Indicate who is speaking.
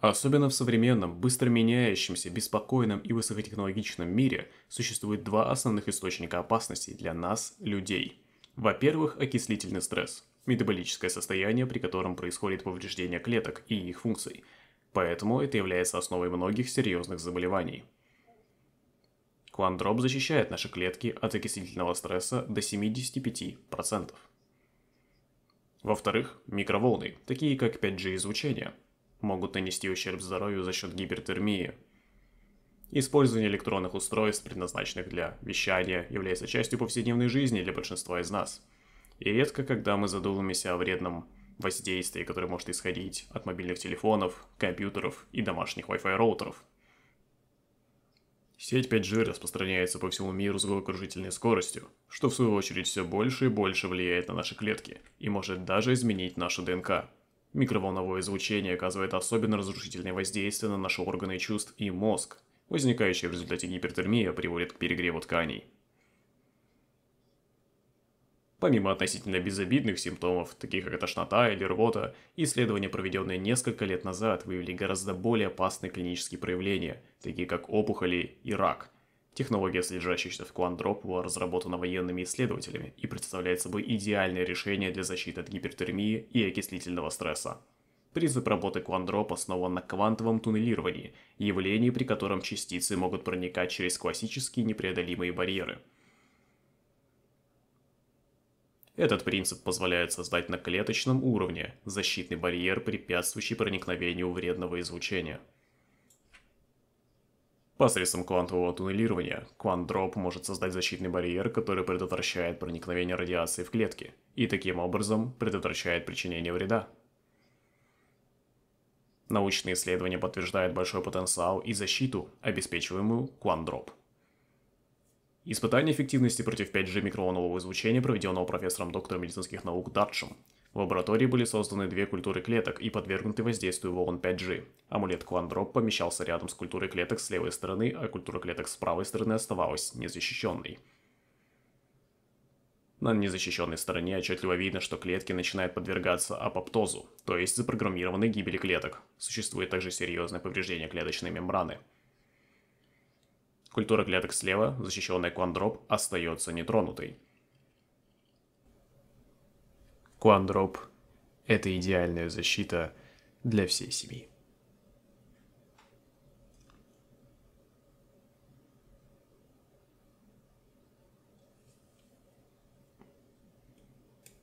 Speaker 1: Особенно в современном, быстро меняющемся, беспокойном и высокотехнологичном мире существует два основных источника опасностей для нас, людей. Во-первых, окислительный стресс – метаболическое состояние, при котором происходит повреждение клеток и их функций. Поэтому это является основой многих серьезных заболеваний. Квандроп защищает наши клетки от окислительного стресса до 75%. Во-вторых, микроволны, такие как 5G-излучение – могут нанести ущерб здоровью за счет гипертермии. Использование электронных устройств, предназначенных для вещания, является частью повседневной жизни для большинства из нас. И редко, когда мы задумываемся о вредном воздействии, которое может исходить от мобильных телефонов, компьютеров и домашних Wi-Fi роутеров. Сеть 5G распространяется по всему миру с головокружительной скоростью, что в свою очередь все больше и больше влияет на наши клетки и может даже изменить нашу ДНК. Микроволновое излучение оказывает особенно разрушительное воздействие на наши органы чувств и мозг. Возникающая в результате гипертермия приводит к перегреву тканей. Помимо относительно безобидных симптомов, таких как тошнота или рвота, исследования, проведенные несколько лет назад, выявили гораздо более опасные клинические проявления, такие как опухоли и рак – Технология, содержащаяся в Quandrop, была разработана военными исследователями и представляет собой идеальное решение для защиты от гипертермии и окислительного стресса. Принцип работы Quandrop основан на квантовом туннелировании, явлении, при котором частицы могут проникать через классические непреодолимые барьеры. Этот принцип позволяет создать на клеточном уровне защитный барьер, препятствующий проникновению вредного излучения – Посредством квантового туннелирования, квант-дроп может создать защитный барьер, который предотвращает проникновение радиации в клетки, и таким образом предотвращает причинение вреда. Научные исследования подтверждают большой потенциал и защиту, обеспечиваемую квант-дроп. Испытание эффективности против 5G микроволнового излучения, проведенного профессором доктора медицинских наук Датшем – в лаборатории были созданы две культуры клеток и подвергнуты воздействию волн 5G. Амулет Куандроп помещался рядом с культурой клеток с левой стороны, а культура клеток с правой стороны оставалась незащищенной. На незащищенной стороне отчетливо видно, что клетки начинают подвергаться апоптозу, то есть запрограммированной гибели клеток. Существует также серьезное повреждение клеточной мембраны. Культура клеток слева, защищенная квандроп, остается нетронутой. Куандроп – это идеальная защита для всей семьи.